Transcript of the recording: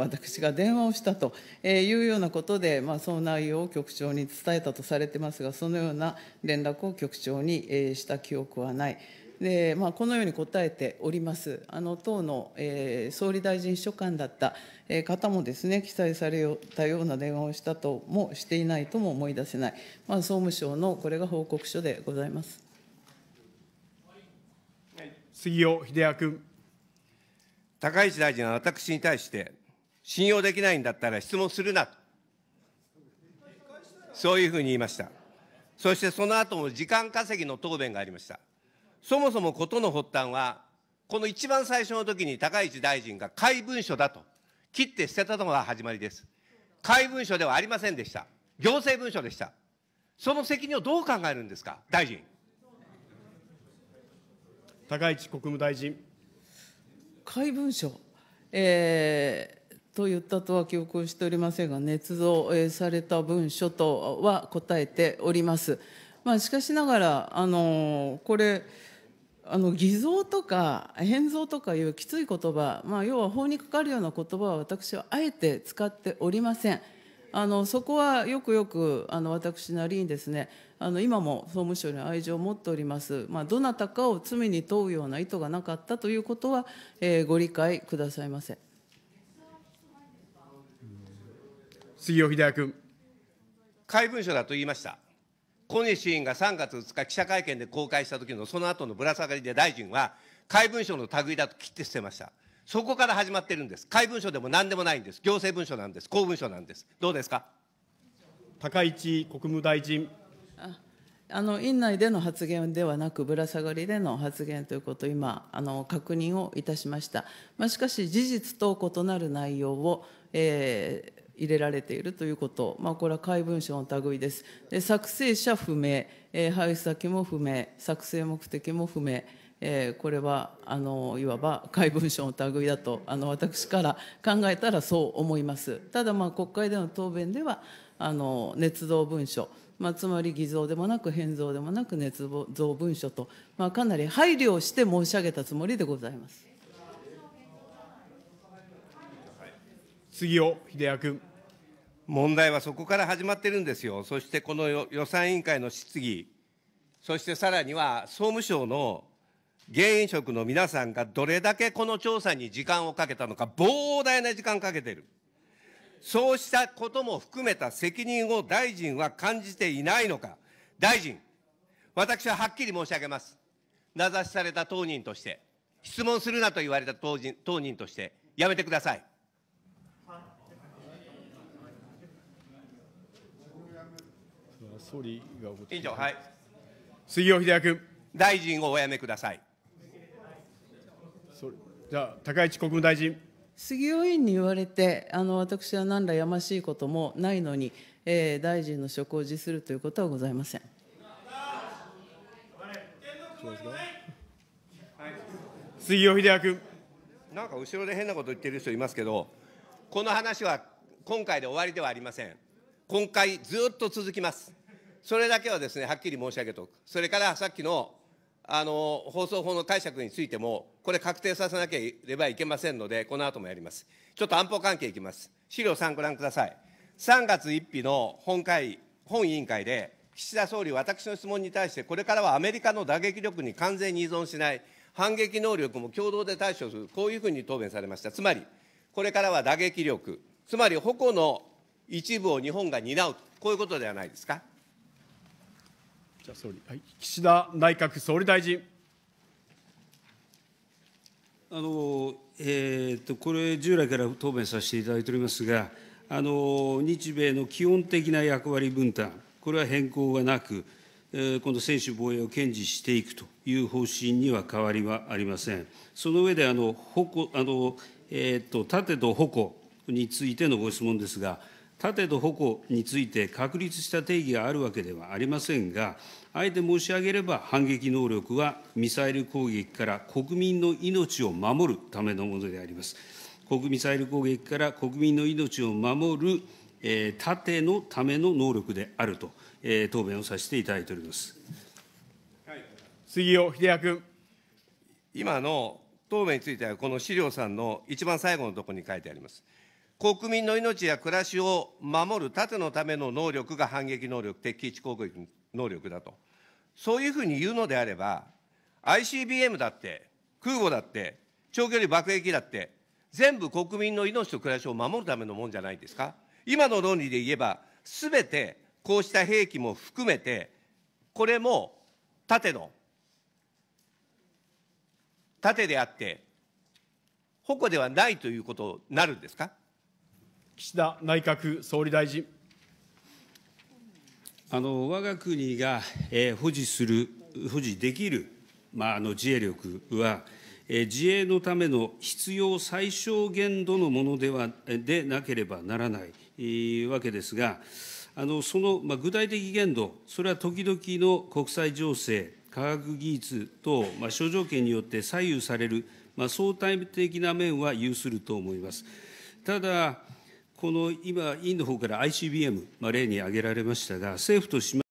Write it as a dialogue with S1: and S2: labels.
S1: 私が電話をしたというようなことで、まあ、その内容を局長に伝えたとされてますが、そのような連絡を局長にした記憶はない。でまあ、このように答えております、あの党の、えー、総理大臣秘書官だった、え方もですね記載されたような電話をしたともしていないとも思い出せない、まあ、総務省のこれが報告書でございます。
S2: 杉尾秀哉君。高市大臣は私に対して信用できないんだったら質問するなと、そういうふうに言いました。そしてその後も時間稼ぎの答弁がありました。そもそも事の発端は、この一番最初の時に高市大臣が怪文書だと、切って捨てたのが始まりです。怪文書ではありませんでした。行政文書でした。その責任をどう考えるんですか、大臣。高市国務大臣。怪文書、えーと言った
S1: とは記憶をしておりませんが、捏造された文書とは答えております。まあ、しかしながら、あのこれ、あの偽造とか変造とかいうきつい言葉、まあ、要は法にかかるような言葉は私はあえて使っておりません。あのそこはよくよくあの私なりにですねあの今も総務省に愛情を持っております、まあ、どなたかを罪に問うような意図がなかったということは、えー、ご理解くださいませ。
S2: 杉尾秀哉君。怪文書だと言いました。小西委員が3月2日記者会見で公開した時のその後のぶら下がりで大臣は、怪文書の類だと切って捨てました。そこから始まってるんです。怪文書でも何でもないんです。行政文書なんです。公文書なんです。どうですか高市国務大臣。
S1: あの院内での発言ではなく、ぶら下がりでの発言ということを今、あの確認をいたしました。まあ、しかし、事実と異なる内容を、えー、入れられているということ、まあ、これは怪文書の類です。で作成者不明、えー、配布先も不明、作成目的も不明、えー、これはあのいわば怪文書の類だとあの私から考えたらそう思います。ただまあ国会での答弁ではあの捏造文書まあ、つまり偽造でもなく変造でもなく捏造文書と、まあ、かなり配慮をして申し上げた
S2: つもりでございます。杉尾秀哉君。問題はそこから始まってるんですよ。そしてこの予算委員会の質疑、そしてさらには総務省の現職の皆さんがどれだけこの調査に時間をかけたのか、膨大な時間かけてる。そうしたことも含めた責任を大臣は感じていないのか。大臣、私ははっきり申し上げます。名指しされた当人として、質問するなと言われた当人当人として、やめてください。総理が委員長、はい。杉尾秀哉君。大臣をお辞めください。じゃあ、高市国務大臣。
S1: 杉尾委員に言われて、あの私は何らやましいこともないのに、えー、大臣の職を辞するということはございま
S2: せん。杉尾秀哉君。なんか後ろで変なこと言ってる人いますけど。この話は今回で終わりではありません。今回ずっと続きます。それだけはですね、はっきり申し上げておく。それからさっきのあの放送法の解釈についても、これ確定させなければいけませんので、この後もやります。ちょっと安保関係いきます。資料3ご覧ください。3月1日の本会、本委員会で、岸田総理、私の質問に対して、これからはアメリカの打撃力に完全に依存しない、反撃能力も共同で対処する、こういうふうに答弁されました。つまり、これからは打撃力、つまり矛の一部を日本が担う、こういうことではないですか。じゃ総理、はい、岸田内閣総理大臣。
S3: あのえーと、とこれ、従来から答弁させていただいておりますが、あの日米の基本的な役割分担、これは変更がなく、この専守防衛を堅持していくという方針には変わりはありません。その上で、あの矛あのえーと、と盾と矛についてのご質問ですが、盾と矛について確立した定義があるわけではありませんが、あえて申し上げれば、反撃能力はミサイル攻撃から国民の命を守るためのものであります。国ミサイル攻撃から国民の命を守る盾のための能力であると、答弁をさせていただいております。杉尾秀哉君。今
S2: の答弁については、この資料さんの一番最後のところに書いてあります。国民の命や暮らしを守る盾のための能力が反撃能力、敵基地攻撃能力だと。そういうふうに言うのであれば、ICBM だって、空母だって、長距離爆撃だって、全部国民の命と暮らしを守るためのもんじゃないですか。今の論理で言えば、すべてこうした兵器も含めて、これも盾の、盾であって、矛ではないということになるんですか岸田内閣総理大臣。
S3: あの我が国が、えー、保持する、保持できる、まあ、あの自衛力は、えー、自衛のための必要最小限度のものではでなければならない。わけですが、あのその具体的限度、それは時々の国際情勢、科学技術等、諸条件によって左右される、まあ、相対的な面は有すると思います。ただ、この今、委員の方から ICBM、例に挙げられましたが、政府としま